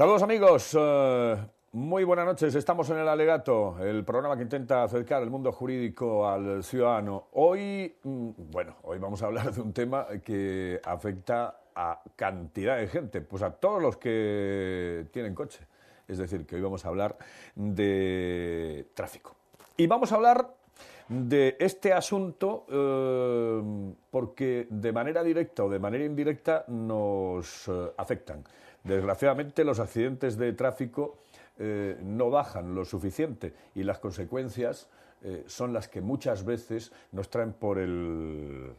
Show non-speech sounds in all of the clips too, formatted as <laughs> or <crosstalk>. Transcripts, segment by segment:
Saludos amigos, eh, muy buenas noches. Estamos en el Alegato, el programa que intenta acercar el mundo jurídico al ciudadano. Hoy, mm, bueno, hoy vamos a hablar de un tema que afecta a cantidad de gente, pues a todos los que tienen coche. Es decir, que hoy vamos a hablar de tráfico. Y vamos a hablar de este asunto eh, que de manera directa o de manera indirecta nos eh, afectan. Desgraciadamente los accidentes de tráfico eh, no bajan lo suficiente y las consecuencias eh, son las que muchas veces nos traen por el,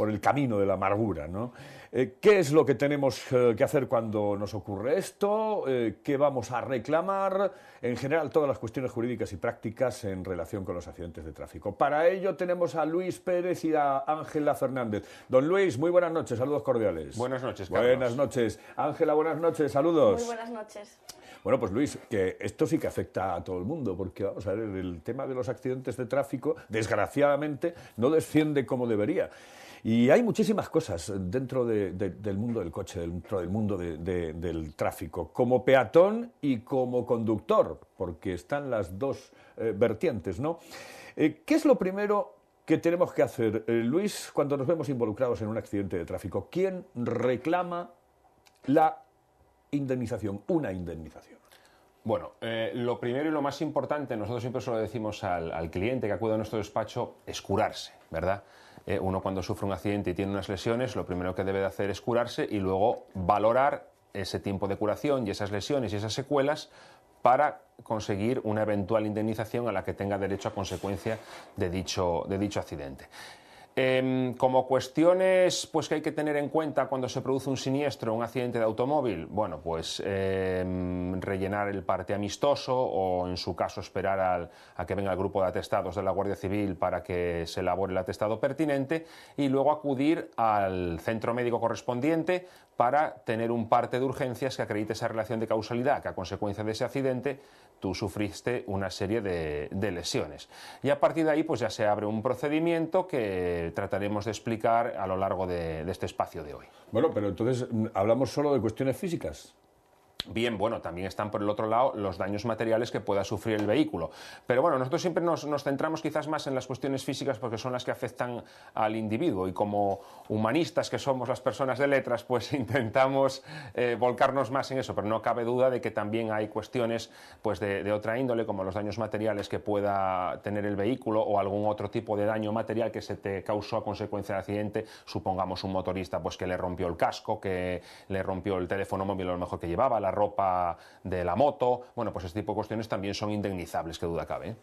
por el camino de la amargura. ¿no? Eh, ¿Qué es lo que tenemos eh, que hacer cuando nos ocurre esto? Eh, ¿Qué vamos a reclamar? En general, todas las cuestiones jurídicas y prácticas en relación con los accidentes de tráfico. Para ello tenemos a Luis Pérez y a Ángela Fernández. Don Luis, muy buenas noches, saludos cordiales. Buenas noches, Buenas noches. Ángela, buenas noches, saludos. Muy buenas noches. Bueno, pues Luis, que esto sí que afecta a todo el mundo, porque vamos a ver, el tema de los accidentes de tráfico, desgraciadamente, no desciende como debería. Y hay muchísimas cosas dentro del mundo del coche, dentro del mundo del tráfico, como peatón y como conductor, porque están las dos eh, vertientes, ¿no? Eh, ¿Qué es lo primero que tenemos que hacer, eh, Luis, cuando nos vemos involucrados en un accidente de tráfico? ¿Quién reclama la indemnización, una indemnización? Bueno, eh, lo primero y lo más importante, nosotros siempre solo decimos al, cliente que acude a nuestro despacho, es curarse, ¿verdad? Eh, uno cuando sufre un accidente y tiene unas lesiones, lo primero que debe de hacer es curarse y luego valorar ese tiempo de curación y esas lesiones y esas secuelas para conseguir una eventual indemnización a la que tenga derecho a consecuencia de dicho, de dicho accidente. Em, como cuestiones pues, que hay que tener en cuenta cuando se produce un siniestro, un accidente de automóvil, bueno, pues em, rellenar el parte amistoso o en su caso esperar a que venga el grupo de atestados de la Guardia Civil para que se elabore el atestado pertinente y luego acudir al centro médico correspondiente para tener un parte de urgencias que acredite esa relación de causalidad, que a consecuencia de ese accidente tú sufriste una serie de, lesiones. Y a partir de ahí, pues ya se abre un procedimiento que trataremos de explicar a lo largo de, de este espacio de hoy. Bueno, pero entonces, ¿hablamos solo de cuestiones físicas? Bien, bueno, también están por el otro lado los daños materiales que pueda sufrir el vehículo. Pero bueno, nosotros siempre nos, centramos quizás más en las cuestiones físicas porque son las que afectan al individuo y como humanistas que somos las personas de letras, pues <laughs> intentamos eh, volcarnos más en eso. Pero no cabe duda de que también hay cuestiones pues, de, otra índole, como los daños materiales que pueda tener el vehículo o algún otro tipo de daño material que se te causó a consecuencia del accidente. Supongamos un motorista pues, que le rompió el casco, que le rompió el teléfono móvil a lo mejor que llevaba, la ropa de la moto. Bueno, pues este tipo de cuestiones también son indemnizables, que duda cabe. ¿eh?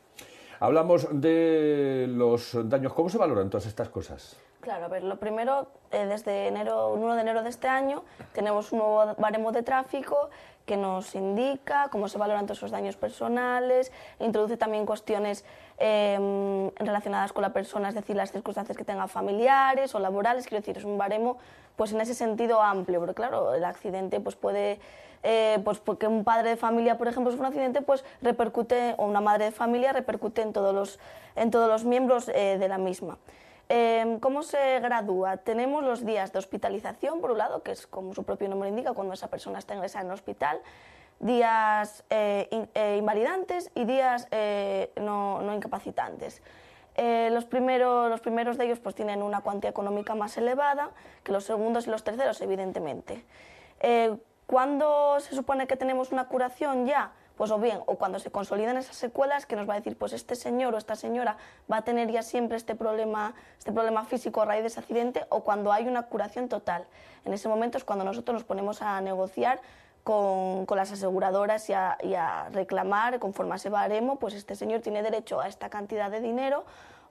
Hablamos de los daños. ¿Cómo se valoran todas estas cosas? Claro, a ver, lo primero, eh, desde enero, 1 de enero de este año, tenemos un nuevo baremo de tráfico que nos indica cómo se valoran todos esos daños personales, introduce también cuestiones Em, relacionadas con la persona, es decir, las circunstancias que tenga familiares o laborales, quiero decir, es un baremo pues en ese sentido amplio, porque claro, el accidente pues puede, eh, pues porque un padre de familia, por ejemplo, es un accidente, pues repercute, o una madre de familia repercute en todos los, en todos los miembros eh, de la misma. Em, ¿Cómo se gradúa? Tenemos los días de hospitalización, por un lado, que es como su propio nombre indica, cuando esa persona está ingresada en el hospital días eh, eh, invalidantes y días eh, no, incapacitantes. los, primeros, los primeros de ellos pues, tienen una cuantía económica más elevada que los segundos y los terceros, evidentemente. Cuando se supone que tenemos una curación ya? Pues o bien, o cuando se consolidan esas secuelas que nos va a decir, pues este señor o esta señora va a tener ya siempre este problema, este problema físico a raíz de ese accidente, o cuando hay una curación total. En ese momento es cuando nosotros nos ponemos a negociar con, las aseguradoras y a, y a, reclamar conforme a ese baremo, pues este señor tiene derecho a esta cantidad de dinero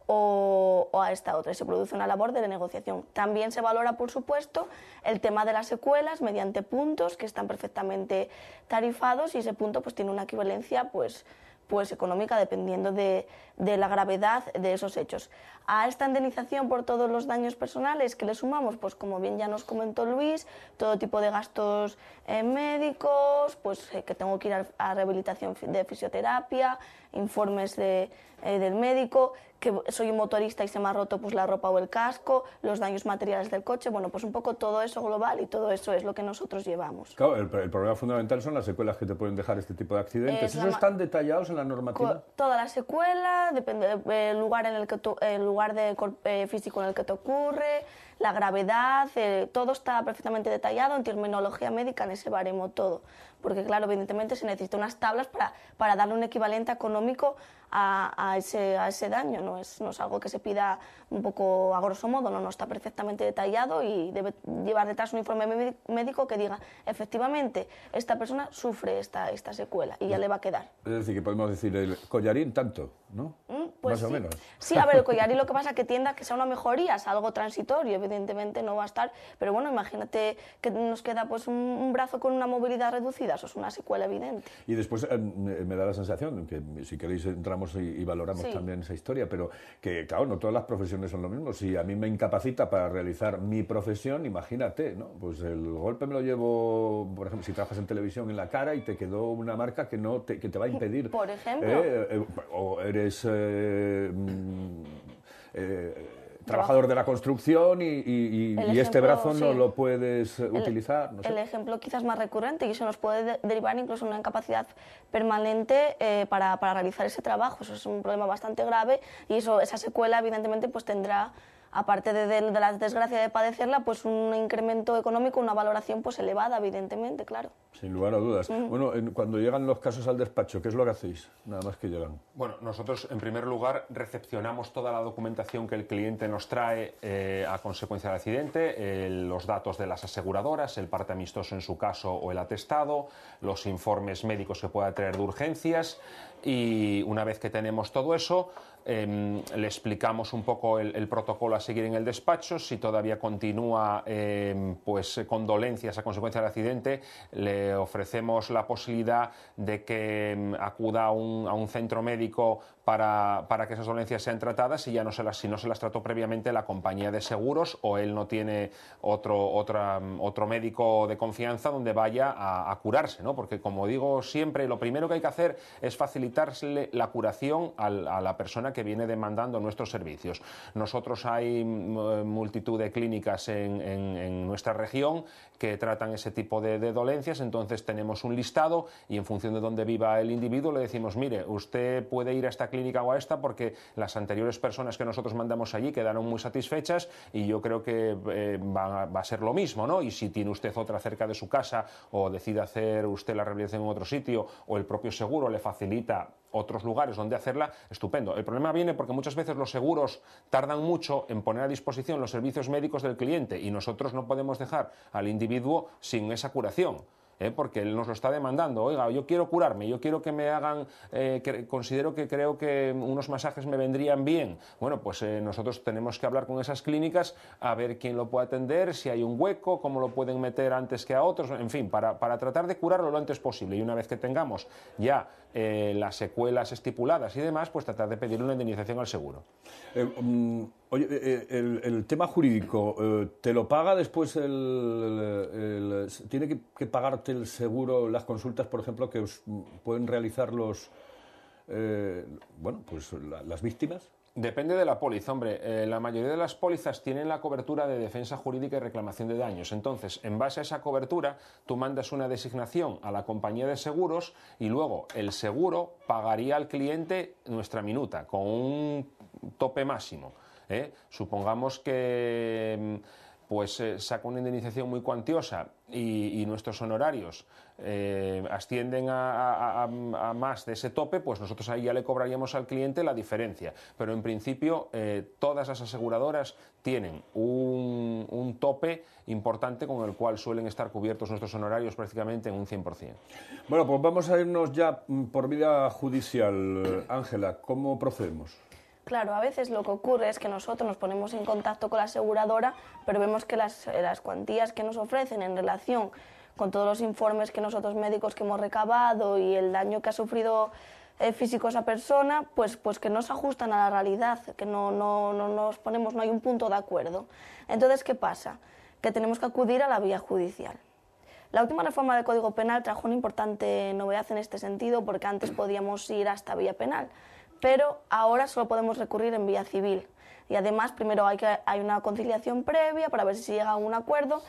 o, a esta otra. Y se produce una labor de negociación. También se valora, por supuesto, el tema de las secuelas mediante puntos que están perfectamente tarifados y ese punto pues tiene una equivalencia pues pues económica dependiendo de, de, la gravedad de esos hechos. A esta indemnización por todos los daños personales que le sumamos, pues como bien ya nos comentó Luis, todo tipo de gastos eh, médicos, pues eh, que tengo que ir a rehabilitación de fisioterapia, informes de, eh, del médico, que soy un motorista y se me ha roto pues, la ropa o el casco, los daños materiales del coche, bueno, pues un poco todo eso global y todo eso es lo que nosotros llevamos. Claro, el, problema fundamental son las secuelas que te pueden dejar este tipo de accidentes. ¿Eso están detallados en la normativa? Toda la secuela, depende del lugar, en el, que el lugar de, eh, físico en el que te ocurre, la gravedad, eh, todo está perfectamente detallado en terminología médica, en ese baremo todo porque claro, evidentemente se necesitan unas tablas para, para darle un equivalente económico a, ese, a ese daño. No es, no es algo que se pida un poco a grosso modo, no, no está perfectamente detallado y debe llevar detrás un informe médico que diga, efectivamente, esta persona sufre esta, esta secuela y ya le va a quedar. Es decir, que podemos decir el collarín tanto, ¿no? Mm, pues Más o menos. Sí, a ver, el collarín <laughs> lo que pasa es que tienda que sea una mejoría, es algo transitorio, evidentemente no va a estar, pero bueno, imagínate que nos queda pues un, brazo con una movilidad reducida, eso es una secuela evidente. Y después em, me da la sensación que si queréis entramos y, valoramos también esa historia, pero que, claro, no todas las profesiones son lo mismo. Si a mí me incapacita para realizar mi profesión, imagínate, ¿no? Pues el golpe me lo llevo, por ejemplo, si trabajas en televisión en la cara y te quedó una marca que, no te, que te va a impedir. Por ejemplo. Eh, eh, o eres. Eh, mm, eh trabajador de la construcción y, este brazo no lo puedes utilizar. El ejemplo quizás más recurrente y eso nos puede derivar incluso una incapacidad permanente eh, para, para, realizar ese trabajo. Eso es un problema bastante grave y eso, esa secuela evidentemente pues tendrá aparte de, la desgracia de padecerla, pues un incremento económico, una valoración pues elevada, evidentemente, claro. Sin lugar a dudas. Mm. Bueno, cuando llegan los casos al despacho, ¿qué es lo que hacéis? Nada más que llegan. Bueno, nosotros en primer lugar recepcionamos toda la documentación que el cliente nos trae eh, a consecuencia del accidente, eh, los datos de las aseguradoras, el parte amistoso en su caso o el atestado, los informes médicos que pueda traer de urgencias y una vez que tenemos todo eso, Em, le explicamos un poco el, protocolo a seguir en el despacho. Si todavía continúa em, pues, eh, pues, condolencias a consecuencia del accidente, le ofrecemos la posibilidad de que em, acuda a un, a un centro médico para, para, que esas dolencias sean tratadas si, ya no se las, si no se las trató previamente la compañía de seguros o él no tiene otro, otra, otro médico de confianza donde vaya a, curarse, ¿no? Porque como digo siempre, lo primero que hay que hacer es facilitarle la curación a, la persona que viene demandando nuestros servicios. Nosotros hay mm, multitud de clínicas en, en, nuestra región que tratan ese tipo de, dolencias, entonces tenemos un listado y en función de dónde viva el individuo le decimos, mire, usted puede ir a esta clínica clínica o a esta porque las anteriores personas que nosotros mandamos allí quedaron muy satisfechas y yo creo que eh, va, a ser lo mismo, ¿no? Y si tiene usted otra cerca de su casa o decide hacer usted la rehabilitación en otro sitio o el propio seguro le facilita otros lugares donde hacerla, estupendo. El problema viene porque muchas veces los seguros tardan mucho en poner a disposición los servicios médicos del cliente y nosotros no podemos dejar al individuo sin esa curación. ¿eh? porque él nos lo está demandando. Oiga, yo quiero curarme, yo quiero que me hagan, eh, considero que creo que unos masajes me vendrían bien. Bueno, pues eh, nosotros tenemos que hablar con esas clínicas a ver quién lo puede atender, si hay un hueco, cómo lo pueden meter antes que a otros, en fin, para, tratar de curarlo lo antes posible. Y una vez que tengamos ya las secuelas estipuladas y demás, pues tratar de pedir una indemnización al seguro. Mm, Oye, eh, eh, el, tema jurídico, eh, ¿te lo paga después el... ¿Tiene que, pagarte el seguro, las consultas, por ejemplo, que pueden realizar los... bueno, pues las víctimas? Depende de la póliza, hombre. la mayoría de las pólizas tienen la cobertura de defensa jurídica y reclamación de daños. Entonces, en base a esa cobertura, tú mandas una designación a la compañía de seguros y luego el seguro pagaría al cliente nuestra minuta con un tope máximo. ¿eh? Supongamos que mm, pues eh, saca una indemnización muy cuantiosa y, nuestros honorarios eh, ascienden a, más de ese tope, pues nosotros ahí ya le cobraríamos al cliente la diferencia. Pero en principio todas las aseguradoras tienen un, un, tope importante con el cual suelen estar cubiertos nuestros honorarios prácticamente en un 100%. Bueno, pues vamos a irnos ya mm, por vida judicial. Ángela, ¿cómo procedemos? Claro, a veces lo que ocurre es que nosotros nos ponemos en contacto con la aseguradora, pero vemos que eh, las, cuantías que nos ofrecen en relación con todos los informes que nosotros médicos que hemos recabado y el daño que ha sufrido eh, físico esa persona, pues, pues, que no se ajustan a la realidad, que no, no nos ponemos, no hay un punto de acuerdo. Entonces, ¿qué pasa? Que tenemos que acudir a la vía judicial. La última reforma del Código Penal trajo una importante novedad en este sentido, porque antes podíamos ir hasta vía penal pero ahora solo podemos recurrir en vía civil. Y además, primero hay, que, hay una conciliación previa para ver si llega a un acuerdo,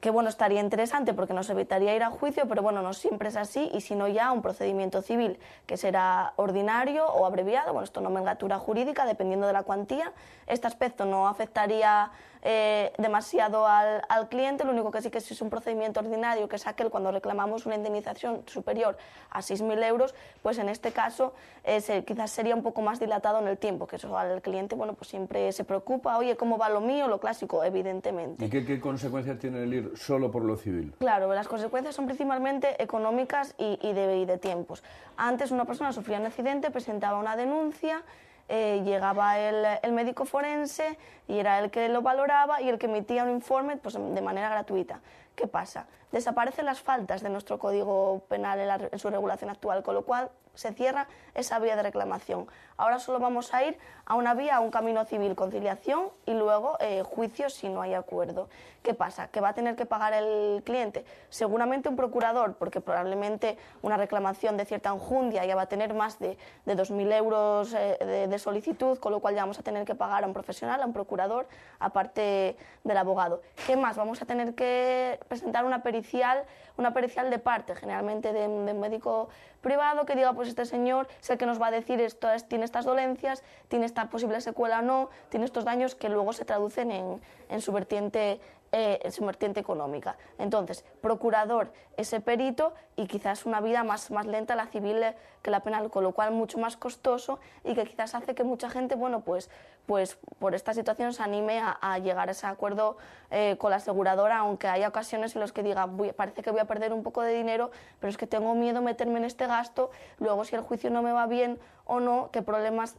que bueno, estaría interesante porque nos evitaría ir a juicio, pero bueno, no siempre es así, y si no ya un procedimiento civil, que será ordinario o abreviado, bueno, esto nomenclatura jurídica, dependiendo de la cuantía. Este aspecto no afectaría eh, demasiado al, al, cliente. Lo único que sí que es un procedimiento ordinario, que es aquel cuando reclamamos una indemnización superior a 6.000 euros, pues en este caso eh, quizás sería un poco más dilatado en el tiempo, que eso al cliente bueno, pues siempre se preocupa, oye, ¿cómo va lo mío? Lo clásico, evidentemente. ¿Y qué, qué consecuencias tiene el ir solo por lo civil? Claro, las consecuencias son principalmente económicas y, de, y de tiempos. Antes una persona sufría un accidente, presentaba una denuncia, eh, llegaba el, el, médico forense y era el que lo valoraba y el que emitía un informe pues, de manera gratuita. ¿Qué pasa? Desaparecen las faltas de nuestro Código Penal en, en su regulación actual, con lo cual se cierra esa vía de reclamación. Ahora solo vamos a ir a una vía, a un camino civil, conciliación y luego eh, juicio si no hay acuerdo. ¿Qué pasa? Que va a tener que pagar el cliente seguramente un procurador, porque probablemente una reclamación de cierta enjundia ya va a tener más de, de 2.000 euros eh, de solicitud, con lo cual ya vamos a tener que pagar a un profesional, a un procurador, aparte del abogado. ¿Qué más? Vamos a tener que presentar una pericial una pericial de parte, generalmente de, un médico privado que diga, pues este señor es el que nos va a decir, esto tiene estas dolencias, tiene esta posible secuela o no, tiene estos daños que luego se traducen en, en su vertiente eh, su vertiente económica. Entonces, procurador, ese perito y quizás una vida más, más lenta la civil eh, que la penal, con lo cual mucho más costoso y que quizás hace que mucha gente, bueno, pues, pues por esta situación se anime a, llegar a ese acuerdo eh, con la aseguradora, aunque hay ocasiones en las que diga, parece que voy a perder un poco de dinero, pero es que tengo miedo meterme en este gasto, luego si el juicio no me va bien o no, qué problemas,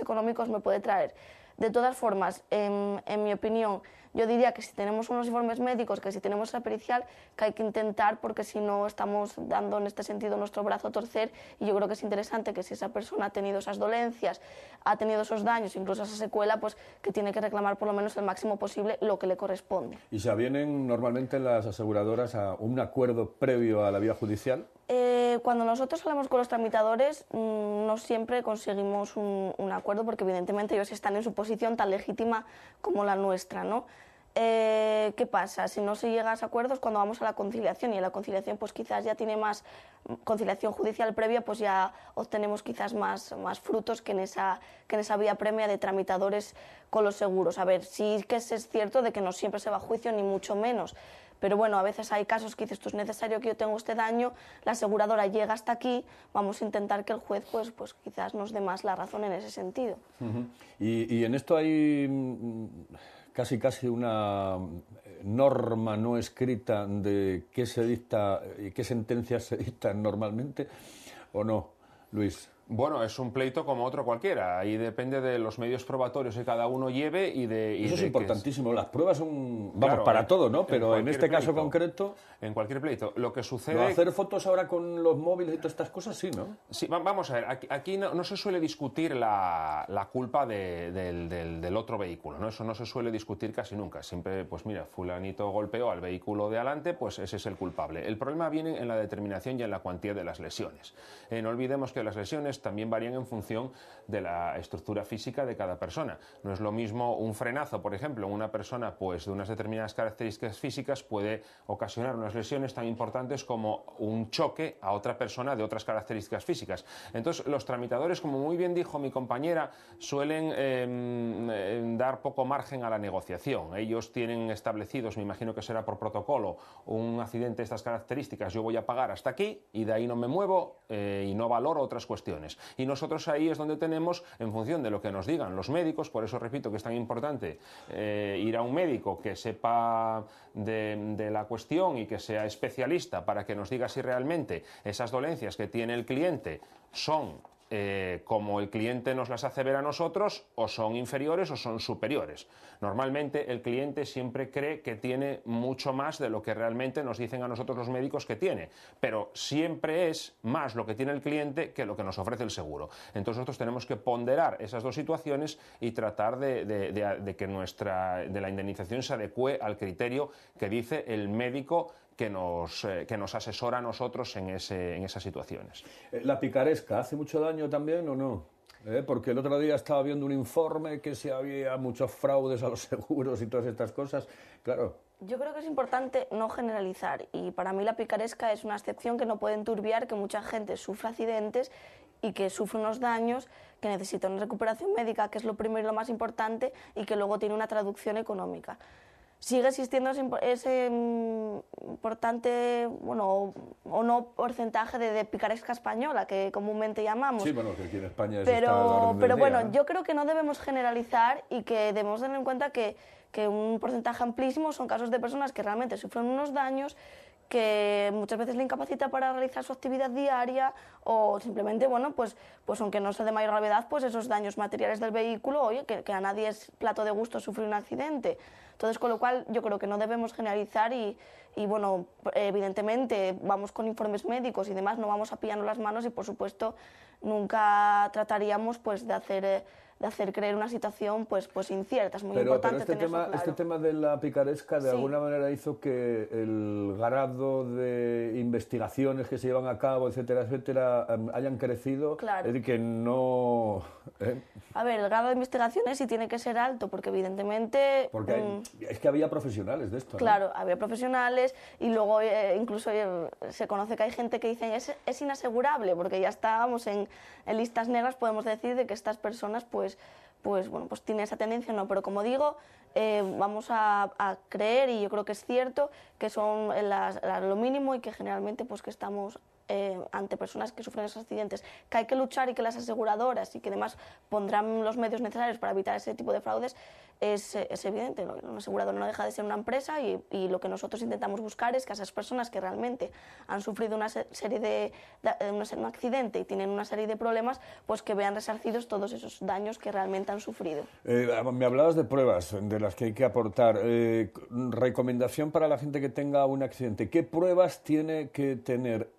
económicos me puede traer. De todas formas, em, en mi opinión, yo diría que si tenemos unos informes médicos, que si tenemos esa pericial, que hay que intentar porque si no estamos dando en este sentido nuestro brazo a torcer y yo creo que es interesante que si esa persona ha tenido esas dolencias, ha tenido esos daños, incluso esa secuela, pues que tiene que reclamar por lo menos el máximo posible lo que le corresponde. ¿Y se avienen normalmente las aseguradoras a un acuerdo previo a la vía judicial? Eh, cuando nosotros hablamos con los tramitadores, mm, no siempre conseguimos un, un, acuerdo porque evidentemente ellos están en su posición tan legítima como la nuestra, ¿no? Eh, ¿qué pasa? Si no se llega a acuerdos cuando vamos a la conciliación y en la conciliación pues quizás ya tiene más conciliación judicial previa, pues ya obtenemos quizás más, más frutos que en, esa, que en esa vía premia de tramitadores con los seguros. A ver, sí que es, cierto de que no siempre se va a juicio ni mucho menos, pero bueno, a veces hay casos que dices, esto es necesario que yo tenga este daño, la aseguradora llega hasta aquí, vamos a intentar que el juez pues, pues quizás nos dé más la razón en ese sentido. y, y en esto hay mm, casi casi una eh, norma no escrita de qué se dicta y qué sentencias se dictan normalmente, ¿o no, Luis? Bueno, es un pleito como otro cualquiera. Ahí depende de los medios probatorios que cada uno lleve y de. Eso es importantísimo. Las pruebas son. Vamos, para todo, ¿no? Pero en, este caso concreto. En cualquier pleito. Lo que sucede. hacer fotos ahora con los móviles y todas estas cosas, sí, ¿no? Sí, vamos a ver. Aquí, no, se suele discutir la, culpa del, otro vehículo, ¿no? Eso no se suele discutir casi nunca. Siempre, pues mira, Fulanito golpeó al vehículo de adelante, pues ese es el culpable. El problema viene en la determinación y en la cuantía de las lesiones. Eh, no olvidemos que las lesiones también varían en función de la estructura física de cada persona. No es lo mismo un frenazo, por ejemplo, una persona pues de unas determinadas características físicas puede ocasionar unas lesiones tan importantes como un choque a otra persona de otras características físicas. Entonces, los tramitadores, como muy bien dijo mi compañera, suelen em, em, dar poco margen a la negociación. Ellos tienen establecidos, me imagino que será por protocolo, un accidente de estas características, yo voy a pagar hasta aquí y de ahí no me muevo eh, y no valoro otras cuestiones. Y nosotros ahí es donde tenemos, en función de lo que nos digan los médicos, por eso repito que es tan importante eh, ir a un médico que sepa de la cuestión y que sea especialista para que nos diga si realmente esas dolencias que tiene el cliente son eh, como el cliente nos las hace ver a nosotros, o son inferiores o son superiores. Normalmente el cliente siempre cree que tiene mucho más de lo que realmente nos dicen a nosotros los médicos que tiene, pero siempre es más lo que tiene el cliente que lo que nos ofrece el seguro. Entonces nosotros tenemos que ponderar esas dos situaciones y tratar de, que nuestra de la indemnización se adecue al criterio que dice el médico eh, que nos, asesora a nosotros en, esas situaciones. Eh, ¿La picaresca hace mucho daño también o no? Eh, porque el otro día estaba viendo un informe que si había muchos fraudes a los <laughs> seguros y todas estas cosas. Claro. Yo creo que es importante no generalizar y para mí la picaresca es una excepción que no puede enturbiar que mucha gente sufre accidentes y que sufre unos daños, que necesita una recuperación médica, que es lo primero y lo más importante, y que luego tiene una traducción económica sigue existiendo ese, mm, importante, bueno, o, no porcentaje de, picaresca española que comúnmente llamamos. Sí, bueno, que aquí en España es Pero, pero bueno, yo creo que no debemos generalizar y que debemos tener en cuenta que, que un porcentaje amplísimo son casos de personas que realmente sufren unos daños que muchas veces le incapacita para realizar su actividad diaria o simplemente, bueno, pues, pues aunque no sea de mayor gravedad, pues esos daños materiales del vehículo, oye, que a nadie es plato de gusto sufrir un accidente. Entonces, con lo cual, yo creo que no debemos generalizar y, bueno, evidentemente vamos con informes médicos y demás, no vamos a pillarnos las manos y, por supuesto, nunca trataríamos pues, de hacer... Eh, de hacer creer una situación pues, pues incierta. Es muy importante este tema, Este tema de la picaresca de alguna manera hizo que el grado de investigaciones que se llevan a cabo, etcétera, etcétera, em, hayan crecido. Claro. Es decir, que no... ¿eh? A ver, el grado de investigaciones sí tiene que ser alto, porque evidentemente... Porque mm, es que había profesionales de esto. Claro, había profesionales y luego eh, incluso eh, se conoce que hay gente que dice es, es inasegurable, porque ya estábamos en, en listas negras, podemos decir, de que estas personas pues pues, pues, bueno, pues tiene esa tendencia no. Pero como digo, eh, vamos a, creer, y yo creo que es cierto, que son lo mínimo y que generalmente pues que estamos eh, ante personas que sufren esos accidentes, que hay que luchar y que las aseguradoras y que además pondrán los medios necesarios para evitar ese tipo de fraudes, es, evidente, un asegurador no deja de ser una empresa y, lo que nosotros intentamos buscar es que esas personas que realmente han sufrido una serie de, eh, un accidente y tienen una serie de problemas, pues que vean resarcidos todos esos daños que realmente han sufrido. Eh, ah, me hablabas de pruebas de las que hay que aportar. Eh, recomendación para la gente que tenga un accidente. ¿Qué pruebas tiene que tener?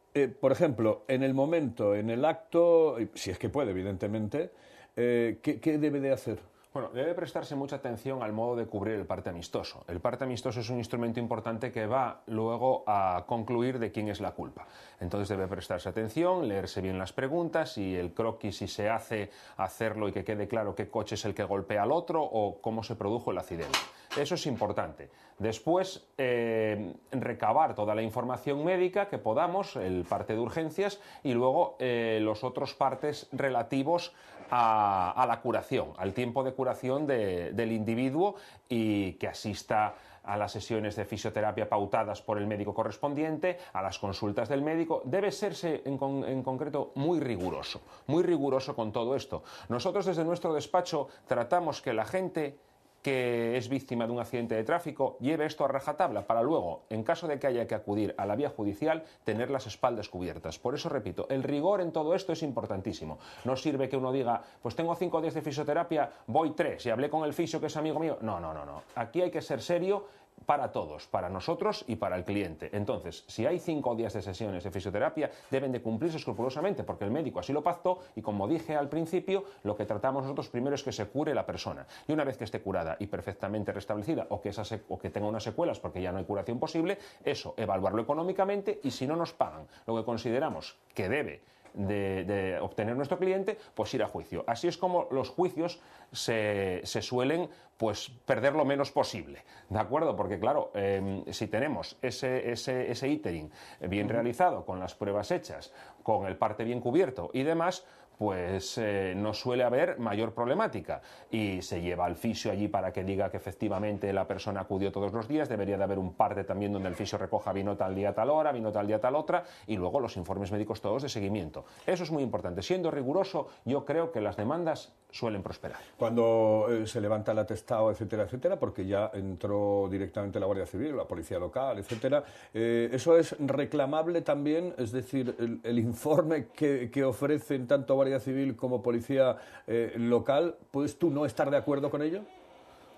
por ejemplo, en el momento, en el acto, si es que puede, evidentemente, ¿qué, ¿qué debe de hacer? Bueno, debe prestarse mucha atención al modo de cubrir el parte amistoso. El parte amistoso es un instrumento importante que va luego a concluir de quién es la culpa. Entonces debe prestarse atención, leerse bien las preguntas y el croquis si se hace hacerlo y que quede claro qué coche es el que golpea al otro o cómo se produjo el accidente. Eso es importante. Después, eh, recabar toda la información médica que podamos, el parte de urgencias y luego eh, los otros partes relativos a, la curación, al tiempo de curación del individuo y que asista a las sesiones de fisioterapia pautadas por el médico correspondiente, a las consultas del médico. Debe serse en, concreto muy riguroso, muy riguroso con todo esto. Nosotros desde nuestro despacho tratamos que la gente que es víctima de un accidente de tráfico lleve esto a rajatabla para luego, en caso de que haya que acudir a la vía judicial, tener las espaldas cubiertas. Por eso repito, el rigor en todo esto es importantísimo. No sirve que uno diga, pues tengo cinco días de fisioterapia, voy tres y hablé con el fisio que es amigo mío. No, no, no, no. Aquí hay que ser serio para todos, para nosotros y para el cliente. Entonces, si hay cinco días de sesiones de fisioterapia, deben de cumplirse escrupulosamente porque el médico así lo pactó y como dije al principio, lo que tratamos nosotros primero es que se cure la persona. Y una vez que esté curada y perfectamente restablecida o que, que tenga unas secuelas porque ya no hay curación posible, eso, evaluarlo económicamente y si no nos pagan lo que consideramos que debe de, obtener nuestro cliente, pues ir a juicio. Así es como los juicios se, suelen pues, perder lo menos posible, ¿de acuerdo? Porque claro, em, si tenemos ese, ese, ese, bien realizado, con las pruebas hechas, con el parte bien cubierto y demás, pues eh, no suele haber mayor problemática. Y se lleva al fisio allí para que diga que efectivamente la persona acudió todos los días, debería de haber un parte también donde el fisio recoja vino tal día tal hora, vino tal día tal otra, y luego los informes médicos todos de seguimiento. Eso es muy importante. Siendo riguroso, yo creo que las demandas suelen prosperar. Cuando eh, se levanta el atestado, etcétera, etcétera, porque ya entró directamente la Guardia Civil, la Policía Local, etcétera, eh, ¿eso es reclamable también? Es decir, el, informe que, ofrecen tanto Guardia Civil como Policía eh, Local, ¿puedes tú no estar de acuerdo con ello?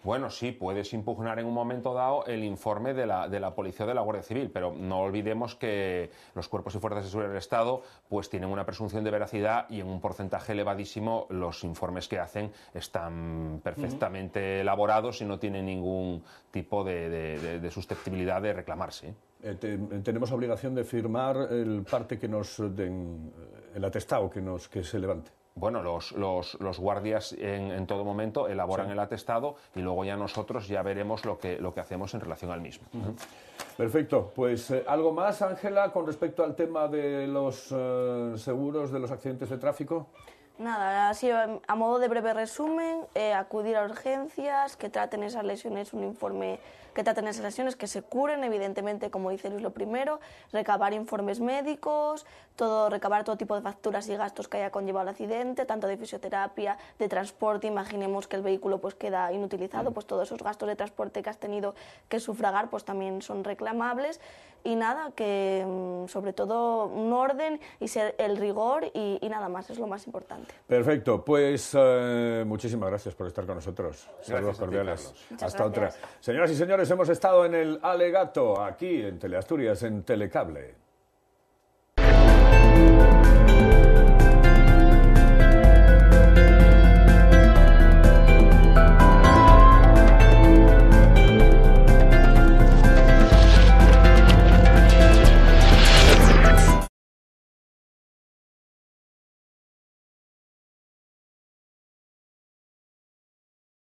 Bueno, sí, puedes impugnar en un momento dado el informe de la, de la policía o de la Guardia Civil, pero no olvidemos que los cuerpos y fuerzas de seguridad del Estado pues tienen una presunción de veracidad y en un porcentaje elevadísimo los informes que hacen están perfectamente elaborados y no tienen ningún tipo de, susceptibilidad de reclamarse. Eh, tenemos obligación de firmar el parte que nos den, eh, el atestado que, nos, que se levante bueno, los, los, los guardias en, todo momento elaboran el atestado y luego ya nosotros ya veremos lo que, lo que hacemos en relación al mismo. Perfecto. Pues eh, algo más, Ángela, con respecto al tema de los eh, seguros de los accidentes de tráfico. Nada, así a modo de breve resumen, eh, acudir a urgencias, que traten esas lesiones, un informe que traten esas lesiones, que se curen, evidentemente, como dice Luis lo primero, recabar informes médicos, todo, recabar todo tipo de facturas y gastos que haya conllevado el accidente, tanto de fisioterapia, de transporte, imaginemos que el vehículo pues queda inutilizado, pues todos esos gastos de transporte que has tenido que sufragar pues también son reclamables y nada, que mm, sobre todo un orden y el rigor y, nada más, es lo más importante. Perfecto, pues eh, muchísimas gracias por estar con nosotros. Saludos cordiales. Hasta otra. Señoras y señores, hemos estado en el Alegato, aquí en Teleasturias, en Telecable.